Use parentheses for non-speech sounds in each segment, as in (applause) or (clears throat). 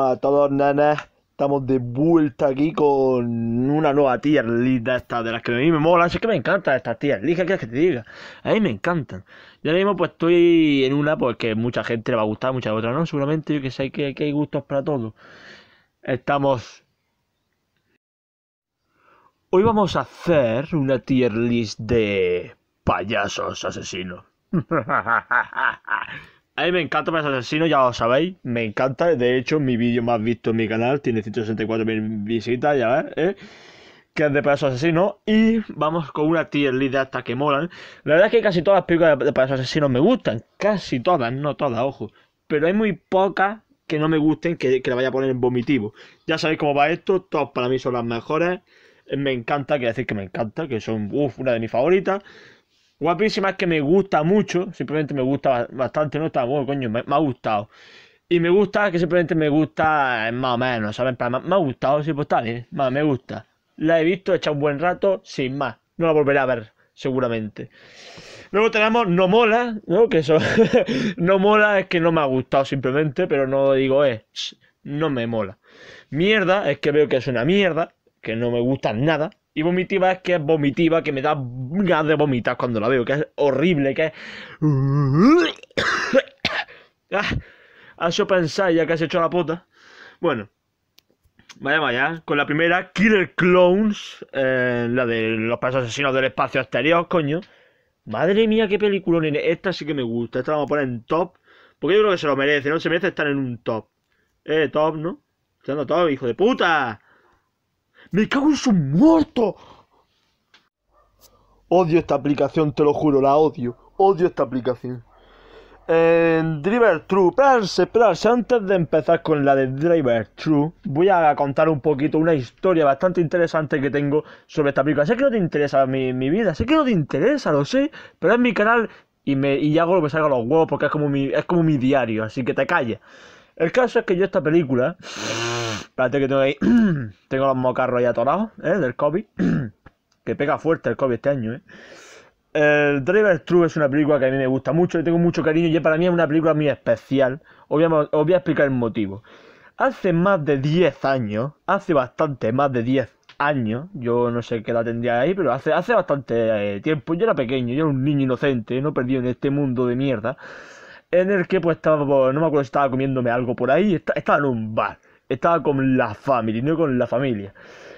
a todos, nanas, Estamos de vuelta aquí con una nueva tier list de de las que a mí me molan. Es que me encantan estas tier list, ¿qué quieres que te diga? A mí me encantan. Yo ahora mismo pues estoy en una porque mucha gente le va a gustar, mucha otra no. Seguramente yo que sé que, que hay gustos para todos. Estamos... Hoy vamos a hacer una tier list de payasos asesinos. (laughs) A mí me encanta esos Asesino, ya lo sabéis. Me encanta. De hecho, mi vídeo más visto en mi canal tiene 164.000 visitas, ya ves, ¿eh? que es de Payaso asesinos Y vamos con una tier list de hasta que molan. La verdad es que casi todas las películas de, Payaso Asesino me gustan. Casi todas, no todas, ojo. Pero hay muy pocas que no me gusten que, que la vaya a poner en vomitivo. Ya sabéis cómo va esto. Todas para mí son las mejores. Me encanta, quiero decir que me encanta, que son una de mis favoritas. Guapísima es que me gusta mucho, simplemente me gusta bastante, no está bueno, coño, me, ha gustado. Y me gusta que simplemente me gusta eh, más o menos, ¿sabes? Me, ha gustado, sí, pues tal, más me gusta. La he visto, he echado un buen rato, sin más. No la volveré a ver, seguramente. Luego tenemos No Mola, ¿no? Que eso. (laughs) no Mola es que no me ha gustado simplemente, pero no digo, es, eh, no me mola. Mierda es que veo que es una mierda, que no me gusta nada. Y vomitiva es que es vomitiva, que me da ganas de vomitar cuando la veo, que es horrible, que es... Has (coughs) hecho ah, ah, pensar ya que has hecho la puta. Bueno. Vaya, vaya. Con la primera, Killer Clones. Eh, la de los pasos asesinos del espacio exterior, coño. Madre mía, qué película. Esta sí que me gusta. Esta la vamos a poner en top. Porque yo creo que se lo merece, ¿no? Se merece estar en un top. Eh, top, ¿no? Estando top, hijo de puta. ¡Me cago en su muerto! Odio esta aplicación, te lo juro, la odio. Odio esta aplicación. Driver True, esperarse, esperarse, antes de empezar con la de Driver True, voy a contar un poquito una historia bastante interesante que tengo sobre esta aplicación. Sé que no te interesa mi, mi vida, sé que no te interesa, lo sé, pero es mi canal y, me, y hago lo que salga los huevos porque es como mi, es como mi diario, así que te calles. El caso es que yo esta película... Espérate que tengo ahí... (clears throat) tengo los mocarros ya atorados, ¿eh? Del COVID. (clears throat) que pega fuerte el COVID este año, ¿eh? El Driver True es una película que a mí me gusta mucho, le tengo mucho cariño y para mí es una película muy especial. Os voy a, os voy a explicar el motivo. Hace más de 10 años, hace bastante más de 10 años, yo no sé qué la tendría ahí, pero hace, hace bastante eh, tiempo, yo era pequeño, yo era un niño inocente, no perdido en este mundo de mierda en el que pues estaba, pues, no me acuerdo si estaba comiéndome algo por ahí, estaba en un bar, estaba con la familia, no con la familia.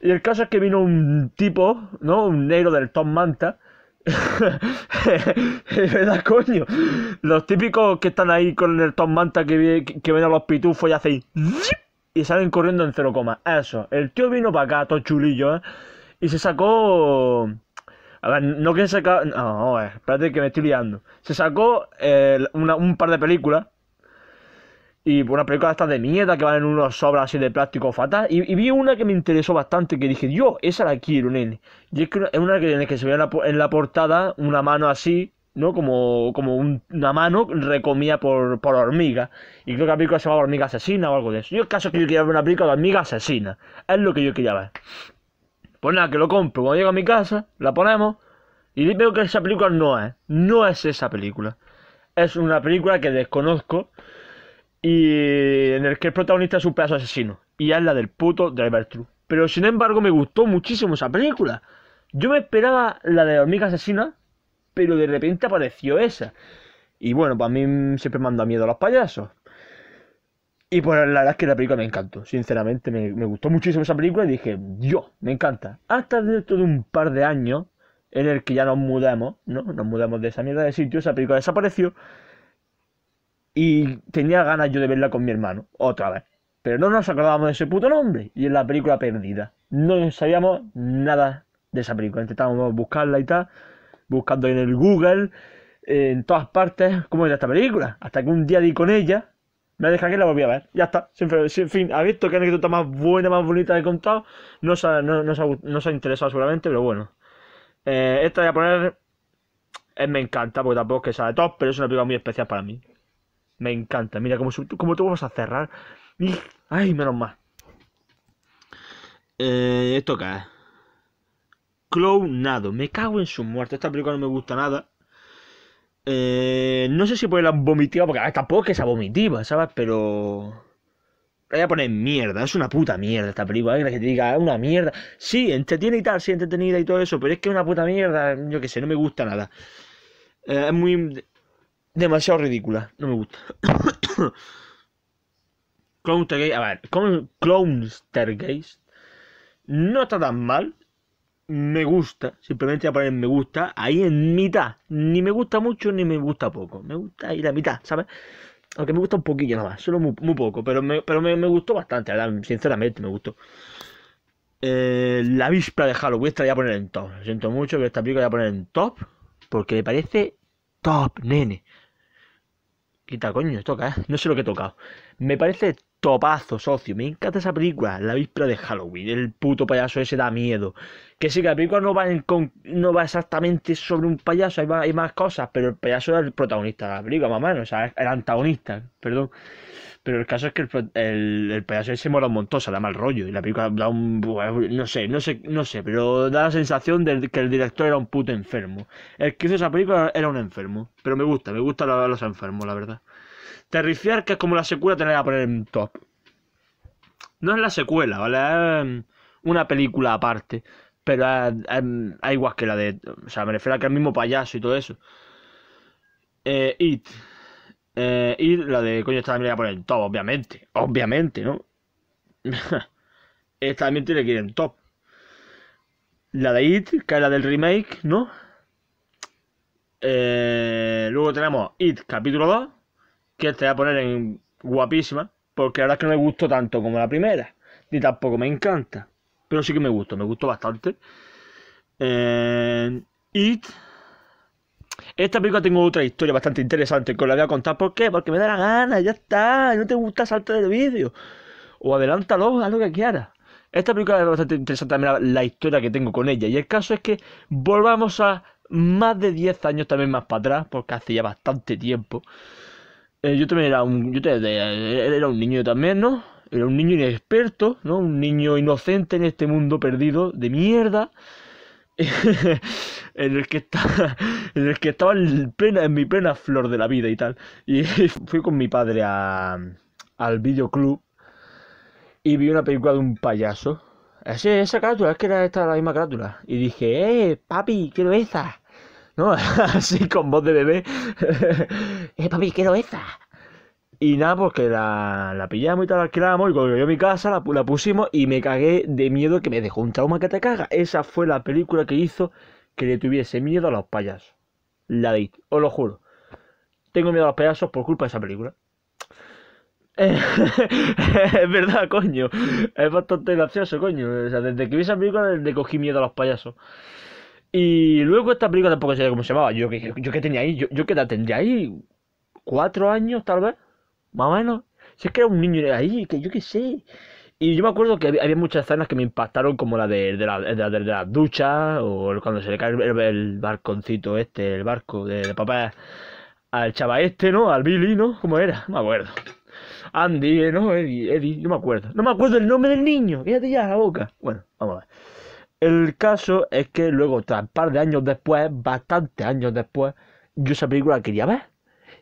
Y el caso es que vino un tipo, ¿no? Un negro del Top Manta. verdad, (laughs) coño. Los típicos que están ahí con el Tom Manta que, que, ven a los pitufos y hacen y salen corriendo en cero coma. Eso, el tío vino para acá, todo chulillo, ¿eh? Y se sacó a ver, no que se No, espérate que me estoy liando. Se sacó eh, un par de películas. Y una película estas de mierda que van en unos sobras así de plástico fatal. Y, vi una que me interesó bastante, que dije, yo, esa la quiero, nene. Y es que es una que, que se ve en la, portada una mano así, ¿no? Como, como una mano recomía por, por hormiga. Y creo que la película se llamaba Hormiga Asesina o algo de eso. Yo el caso es que yo quería ver una película de hormiga asesina. Es lo que yo quería ver. Pues nada, que lo compro. Cuando llego a mi casa, la ponemos. Y veo que esa película no es. No es esa película. Es una película que desconozco. Y en el que el protagonista es un pedazo asesino. Y es la del puto Driver True. Pero sin embargo, me gustó muchísimo esa película. Yo me esperaba la de la hormiga asesina. Pero de repente apareció esa. Y bueno, para pues mí siempre me miedo a los payasos. Y pues la verdad es que la película me encantó, sinceramente, me, me gustó muchísimo esa película y dije, Dios, me encanta. Hasta dentro de un par de años, en el que ya nos mudamos, ¿no? Nos mudamos de esa mierda de sitio, esa película desapareció. Y tenía ganas yo de verla con mi hermano, otra vez. Pero no nos acordábamos de ese puto nombre. Y es la película perdida. No sabíamos nada de esa película. Intentábamos buscarla y tal. Buscando en el Google. En todas partes. ¿Cómo era esta película? Hasta que un día di con ella. Me la que la volví a ver. Ya está. Sin, fin, ha visto que anécdota más buena, más bonita que he contado. No se ha, interesado seguramente, pero bueno. Eh, esta voy a poner. Eh, me encanta, porque tampoco es que sea de top, pero es una película muy especial para mí. Me encanta. Mira, como, tú vas a cerrar. Ay, menos mal. Eh, esto cae es. Clownado. Me cago en su muerte. Esta película no me gusta nada. Eh, no sé si la vomitiva, porque tampoco es a vomitiva, ¿sabes? Pero. voy a poner mierda, es una puta mierda esta película, ¿eh? la que te diga, ah, una mierda. Sí, entretenida y tal, sí, entretenida y todo eso, pero es que es una puta mierda, yo qué sé, no me gusta nada. Eh, es muy. demasiado ridícula, no me gusta. (coughs) Clownstergeist, a ver, gaze no está tan mal, me gusta, simplemente voy a poner me gusta ahí en mitad. Ni me gusta mucho ni me gusta poco. Me gusta ahí la mitad, ¿sabes? Aunque me gusta un poquillo nada más, solo muy, poco, pero, me, pero me, gustó bastante, la sinceramente me gustó. Eh, la víspera de Halloween esta la voy a poner en top. siento mucho, Que esta pica la voy a poner en top porque me parece top, nene. Quita coño, toca, ¿eh? No sé lo que he tocado. Me parece topazo, socio. Me encanta esa película, la víspera de Halloween. El puto payaso ese da miedo. Que sí, que la película no va, exactamente sobre un payaso, hay más, cosas, pero el payaso era el protagonista de la película, mamá, o sea, el antagonista, perdón. Pero el caso es que el, payaso ese mola un montón, se da mal rollo. Y la película da un. Pues, no sé, no sé, no sé, pero da la sensación de que el director era un puto enfermo. El que hizo esa película era un enfermo. Pero me gusta, me gusta los enfermos, la verdad. Terrifiar, que es como la secuela, te la poner en top. No es la secuela, ¿vale? Es mm, una película aparte. Pero hay igual que la de. O sea, me refiero a que es el mismo payaso y todo eso. Eh, It. Eh, la de coño, esta también la voy a poner en top, obviamente. Obviamente, ¿no? (laughs) esta también tiene que ir en top. La de It, que es la del remake, ¿no? Eh, luego tenemos It, capítulo 2 que te voy a poner en guapísima, porque ahora es que no me gustó tanto como la primera, ni tampoco me encanta, pero sí que me gustó, me gustó bastante. Eh, Esta película tengo otra historia bastante interesante que os la voy a contar. ¿Por qué? Porque me da la gana, ya está. No te gusta, salta del vídeo. O adelántalo, haz lo que quieras. Esta película es bastante interesante también la, historia que tengo con ella. Y el caso es que volvamos a más de 10 años también más para atrás, porque hace ya bastante tiempo. Eh, yo también era un, eh, era un niño también, ¿no? Era un niño inexperto, ¿no? Un niño inocente en este mundo perdido de mierda. (laughs) en el que está (laughs) en el que estaba en, plena, en mi plena flor de la vida y tal y (laughs) fui con mi padre a, al videoclub y vi una película de un payaso esa carátula es que era esta la misma carátula y dije eh papi quiero esa ¿no? (laughs) Así con voz de bebé. (laughs) eh, papi, quiero esa. Y nada, porque pues la, la pillamos y tal, la alquilamos, y cuando yo a mi casa la, pusimos y me cagué de miedo que me dejó un trauma que te caga. Esa fue la película que hizo que le tuviese miedo a los payasos. La de os lo juro. Tengo miedo a los payasos por culpa de esa película. (laughs) es verdad, coño. Es bastante gracioso, coño. desde que vi esa película le cogí miedo a los payasos. Y luego esta película tampoco sé cómo se llamaba. Yo, qué yo que tenía ahí, yo, yo que la tendría ahí, cuatro años tal vez, más o menos. Si es que era un niño ahí, que yo qué sé. Y yo me acuerdo que había, muchas escenas que me impactaron, como la de, la, de, la, o cuando se le cae el, barconcito este, el barco de, papá al chava este, ¿no? Al Billy, ¿no? ¿Cómo era? me acuerdo. Andy, ¿no? Eddie, Eddie, no me acuerdo. No me acuerdo el nombre del niño, quédate ya a la boca. Bueno, vamos a ver. El caso es que luego, tras un par de años después, bastantes años después, yo esa película quería ver.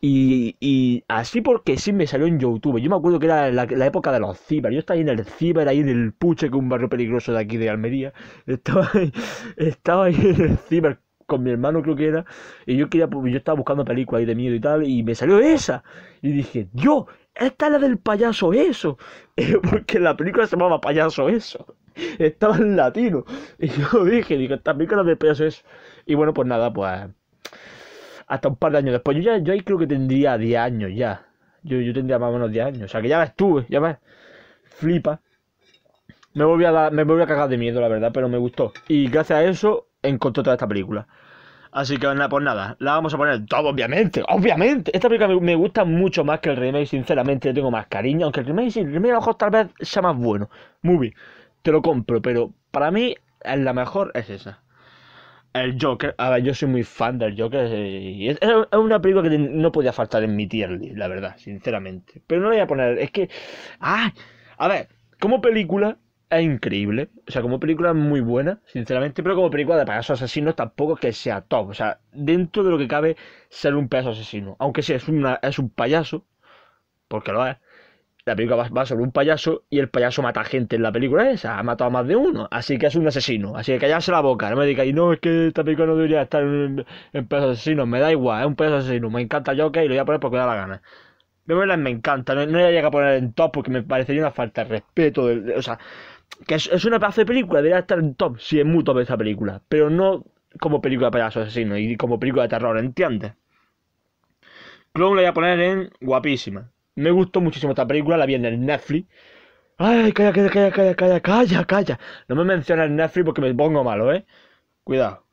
Y, así porque sí me salió en YouTube. Yo me acuerdo que era la, época de los ciber. Yo estaba ahí en el ciber, ahí en el Puche, que es un barrio peligroso de aquí de Almería. Estaba ahí, (laughs) estaba en el ciber con mi hermano creo que era, y yo quería, pues, yo estaba buscando películas ahí de miedo y tal, y me salió esa. Y dije, yo, esta es la del payaso eso. (laughs) Porque la película se llamaba payaso eso. (laughs) estaba en latino. Y yo (laughs) dije, digo, también con de peso es. Y bueno, pues nada, pues. Hasta un par de años después. Yo ya, yo ahí creo que tendría 10 años ya. Yo, yo tendría más o menos 10 años. O sea que ya la estuve, ya me Flipa. Me volví, a me volví a cagar de miedo, la verdad, pero me gustó. Y gracias a eso encontré toda esta película. Así que nada, pues nada, la vamos a poner todo, obviamente, obviamente. Esta película me, gusta mucho más que el remake, sinceramente, le tengo más cariño, aunque el remake, sí, el remake a tal vez sea más bueno. Muy bien te lo compro, pero para mí eh, la mejor es esa. El Joker, a ver, yo soy muy fan del Joker eh, es, una película que no podía faltar en mi tier list, la verdad, sinceramente. Pero no la voy a poner, es que, a ver, como película es increíble, o sea, como película es muy buena, sinceramente, pero como película de payaso asesino tampoco que sea top, o sea, dentro de lo que cabe ser un payaso asesino, aunque sí es es un payaso, porque lo es, la película va, sobre un payaso y el payaso mata gente en la película esa, ha matado a más de uno, así que es un asesino, así que callarse la boca, no me digáis, no, es que esta película no debería estar en, en asesino, me da igual, es un payaso asesino, me encanta Joker y lo voy a poner porque da la gana. me encanta, no, no la llega a poner en top porque me parecería una falta de respeto, o sea, que es, una pedazo de película, debería estar en top, si es muy top esa película, pero no como película de payaso asesino y como película de terror, ¿entiendes? Clone lo voy a poner en guapísima. Me gustó muchísimo esta película, la vi en el Netflix. Ay, calla, calla, calla, calla, calla, calla, calla. No me menciona el Netflix porque me pongo malo, ¿eh? Cuidado.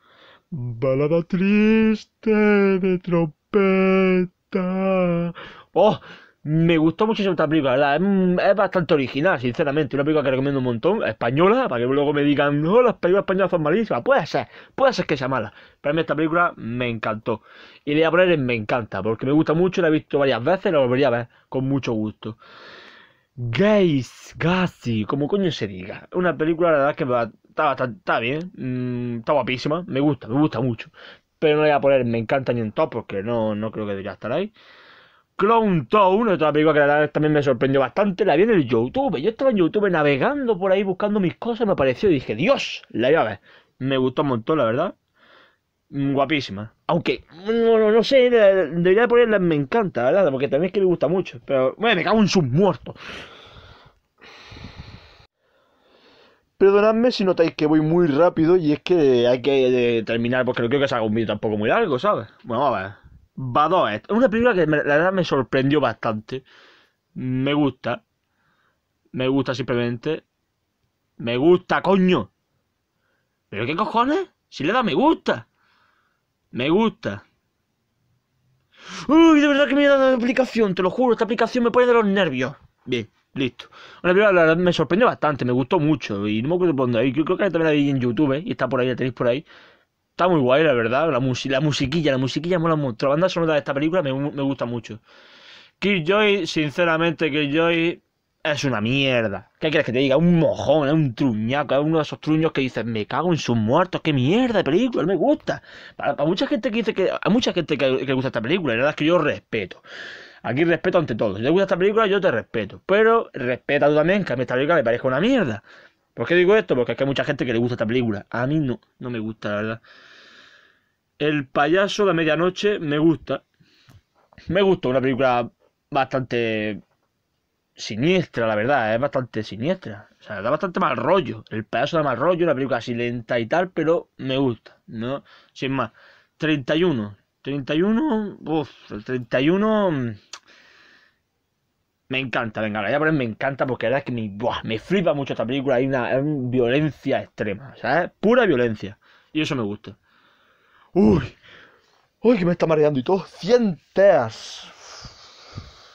Balada triste de trompeta. ¡Oh! Me gustó muchísimo esta película, la mm, Es bastante original, sinceramente. Una película que recomiendo un montón, española, para que luego me digan, no, las películas españolas son malísimas. Puede ser, puede ser que sea mala. Pero a mí esta película me encantó. Y le voy a poner en Me encanta, porque me gusta mucho, la he visto varias veces, la volvería a ver con mucho gusto. Gays, Gassi, como coño se diga. Una película, la verdad, que está, bien, mm, está guapísima, me gusta, me gusta mucho. Pero no le voy a poner, me encanta ni en top, porque no, no creo que debería estar ahí. Clown Town, otra película que la verdad también me sorprendió bastante, la vi en el YouTube. Yo estaba en YouTube navegando por ahí buscando mis cosas, me apareció y dije, Dios, la iba a ver. Me gustó un montón, la verdad. Mm, guapísima. Aunque, mm, no, no sé, debería ponerla Me encanta, la verdad, porque también es que me gusta mucho. Pero, bueno, me cago en sus muertos. Perdonadme si notáis que voy muy rápido y es que hay que eh, terminar, porque no creo que se haga un vídeo tampoco muy largo, ¿sabes? Bueno, a ver. Badoet. Es una película que la verdad me sorprendió bastante. Me gusta. Me gusta simplemente. Me gusta, coño. ¿Pero qué cojones? Si le da me gusta. Me gusta. Uy, de verdad que me dado la aplicación, te lo juro, esta aplicación me pone de los nervios. Bien, listo. Una película, la verdad, me sorprendió bastante, me gustó mucho. Y no me acuerdo por dónde. Yo creo que también la vi en YouTube, ¿eh? y está por ahí, la tenéis por ahí. Está muy guay, la verdad. La, la musiquilla, la musiquilla mola La banda sonora de esta película me, gusta mucho. Killjoy, sinceramente, Killjoy es una mierda. ¿Qué quieres que te diga? Un mojón, es un truñaco, es uno de esos truños que dices, me cago en sus muertos, qué mierda de película, me gusta. Para, mucha gente que dice que. A mucha gente que, le gusta esta película, la verdad es que yo respeto. Aquí respeto ante todo. Si te gusta esta película, yo te respeto. Pero respeta tú también, que a mí esta película me parece una mierda. ¿Por qué digo esto? Porque hay mucha gente que le gusta esta película. A mí no, no me gusta, la verdad. El payaso de medianoche me gusta. Me gusta una película bastante siniestra, la verdad, es bastante siniestra. O sea, da bastante mal rollo. El payaso da mal rollo, una película así lenta y tal, pero me gusta, ¿no? Sin más. 31. 31, uf, el 31 mm, me encanta, venga, la voy a poner me encanta porque la verdad es que me, me flipa mucho esta película, hay una, una violencia extrema, o sea, es pura violencia y eso me gusta. Uy, uy, que me está mareando y todo. teas!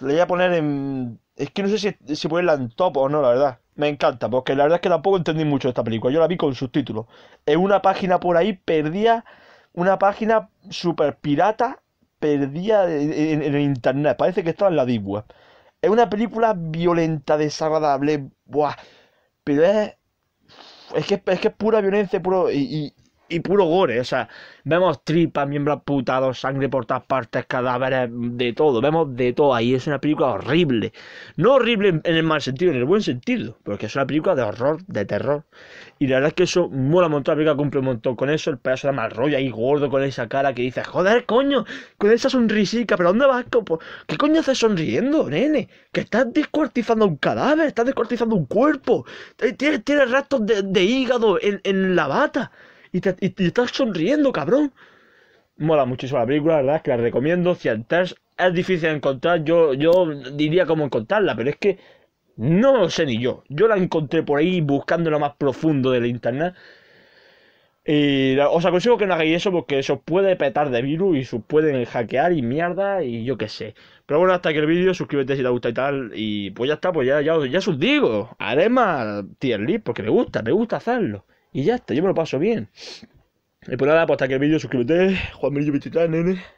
Le voy a poner en. Es que no sé si, ponerla en top o no, la verdad. Me encanta, porque la verdad es que tampoco entendí mucho esta película. Yo la vi con subtítulos. En una página por ahí perdía. Una página super pirata perdía en, el internet. Parece que estaba en la Deep Web. Es una película violenta, desagradable. Buah. Pero es. Es que es, que es pura violencia, puro. y y puro gore. O sea, vemos tripas, miembros putados, sangre por todas partes, cadáveres, de todo. Vemos de todo ahí. Es una película horrible. No horrible en el mal sentido, en el buen sentido. Porque es una película de horror, de terror. Y la verdad es que eso mola un montón. La película cumple un montón con eso. El pedazo de mal rollo ahí gordo con esa cara que dice, joder, coño, con esa sonrisica, pero ¿dónde vas? Pues, ¿Qué coño haces sonriendo, nene? Que estás descuartizando un cadáver, estás descuartizando un cuerpo. Eh, tienes, tienes restos de, hígado en, en la bata y te, estás sonriendo, cabrón. Mola muchísimo la película, la verdad es que la recomiendo. estás es difícil de encontrar, yo, yo diría cómo encontrarla, pero es que no lo sé ni yo. Yo la encontré por ahí buscando lo más profundo de la internet. Y os aconsejo que no hagáis eso porque eso puede petar de virus y os pueden hackear y mierda y yo qué sé. Pero bueno, hasta aquí el vídeo, suscríbete si te gusta y tal. Y pues ya está, pues ya, ya, ya os digo, haré más tier list porque me gusta, me gusta hacerlo. Y ya está, yo me lo paso bien. Y por nada, pues hasta que el vídeo, suscríbete, Juan Mirillo 23, nene.